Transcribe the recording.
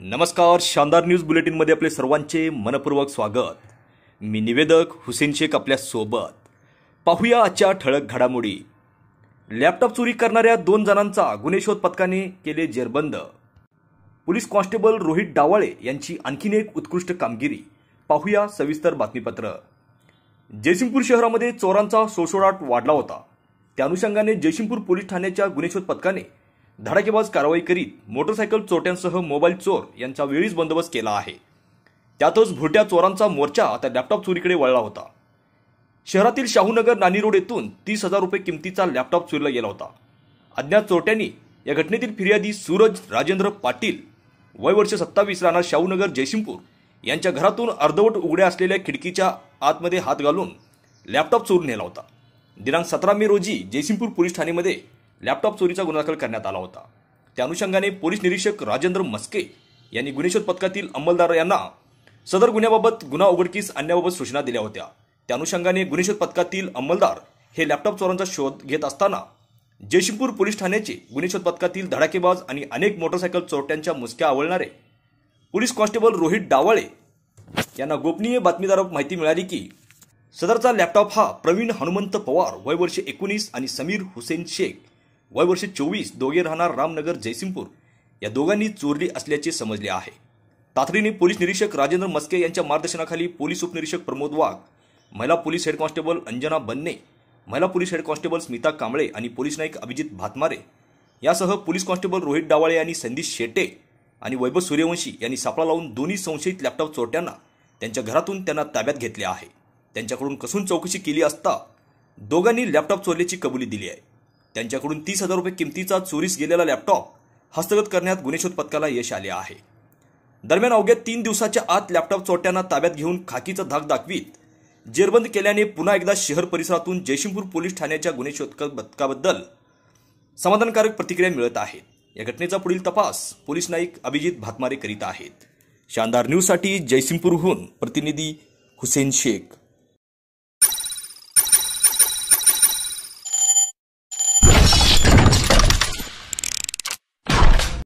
नमस्कार शानदार न्यूज बुलेटिनमध्ये आपले सर्वांचे मनपूर्वक स्वागत मी निवेदक हुसेन शेख सोबत पाहूया आजच्या ठळक घडामोडी लॅपटॉप चोरी करणाऱ्या दोन जणांचा गुन्हे शोध पथकाने केले जेरबंद पोलीस कॉन्स्टेबल रोहित डावाळे यांची आणखीन एक उत्कृष्ट कामगिरी पाहूया सविस्तर बातमीपत्र जयसिंगपूर शहरामध्ये चोरांचा सोसोळाट वाढला होता त्या अनुषंगाने जयसिंगपूर पोलीस ठाण्याच्या गुन्हे शोध पथकाने धडाकेबाज कारवाई करीत मोटरसायकल चोट्यांसह मोबाईल चोर यांचा वेळीच बंदोबस्त केला आहे त्यातच भुट्या चोरांचा मोर्चा आता लॅपटॉप चोरीकडे वळला होता शहरातील शाहूनगर नानी रोड येथून तीस हजार रुपये किमतीचा लॅपटॉप चोरीला गेला होता अज्ञात चोरट्यांनी या घटनेतील फिर्यादी सूरज राजेंद्र पाटील वय वर्ष सत्तावीस राहणार शाहूनगर जयसिंगपूर यांच्या घरातून अर्धवट उघड्या असलेल्या खिडकीच्या आतमध्ये हात घालून लॅपटॉप चोरून नेला होता दिनांक सतरा मे रोजी जयसिंगपूर पोलीस ठाणेमध्ये लॅपटॉप चोरीचा गुन्हा दाखल करण्यात आला होता त्या अनुषंगाने पोलीस निरीक्षक राजेंद्र मस्के यांनी गुन्हेशोध पथकातील अंमलदार यांना सदर गुन्ह्याबाबत गुन्हा उघडकीस आणण्याबाबत सूचना दिल्या होत्या त्या अनुषंगाने गुन्हेशोध पथकातील अंमलदार हे लॅपटॉप चोरांचा शोध घेत असताना जयशिंपूर पोलीस ठाण्याचे गुन्हेशोध पथकातील धडाकेबाज आणि अनेक मोटरसायकल चोरट्यांच्या मुसक्या आवळणारे पोलीस कॉन्स्टेबल रोहित डावाळे यांना गोपनीय बातमीदार माहिती मिळाली की सदरचा लॅपटॉप हा प्रवीण हनुमंत पवार वयवर्षी एकोणीस आणि समीर हुसेन शेख वय वर्ष चोवीस दोघे राहणार रामनगर जयसिंगपूर या दोघांनी चोरली असल्याचे समजले आहे तातडीने पोलीस निरीक्षक राजेंद्र मस्के यांच्या मार्गदर्शनाखाली पोलीस उपनिरीक्षक प्रमोद वाघ महिला police head constable Anjana Banne महिला police head constable Smita Kamble आणि पोलीस नाईक अभिजित भातमारे यासह पोलीस कॉन्स्टेबल रोहित डावाळे आणि संदीप शेटे आणि वैभव सूर्यवंशी यांनी सापळा लावून दोन्ही संशयित लॅपटॉप चोरट्यांना त्यांच्या घरातून त्यांना ताब्यात घेतले आहे त्यांच्याकडून कसून चौकशी केली असता दोघांनी लॅपटॉप चोरल्याची कबुली दिली आहे त्यांच्याकडून तीस हजार रुपये किमतीचा चोरीस गेलेला लॅपटॉप हस्तगत करण्यात गुन्हेशोध पथकाला यश आले आहे दरम्यान अवघ्या तीन दिवसाच्या आत लॅपटॉप चोरट्यांना ताब्यात घेऊन खाकीचा धाक दाखवीत जेरबंद केल्याने पुन्हा एकदा शहर परिसरातून जयसिंगपूर पोलीस ठाण्याच्या गुन्हे पथकाबद्दल समाधानकारक प्रतिक्रिया मिळत आहेत या घटनेचा पुढील तपास पोलीस नाईक अभिजित भातमारे करीत आहेत शानदार न्यूजसाठी जयसिंगपूरहून प्रतिनिधी हुसेन शेख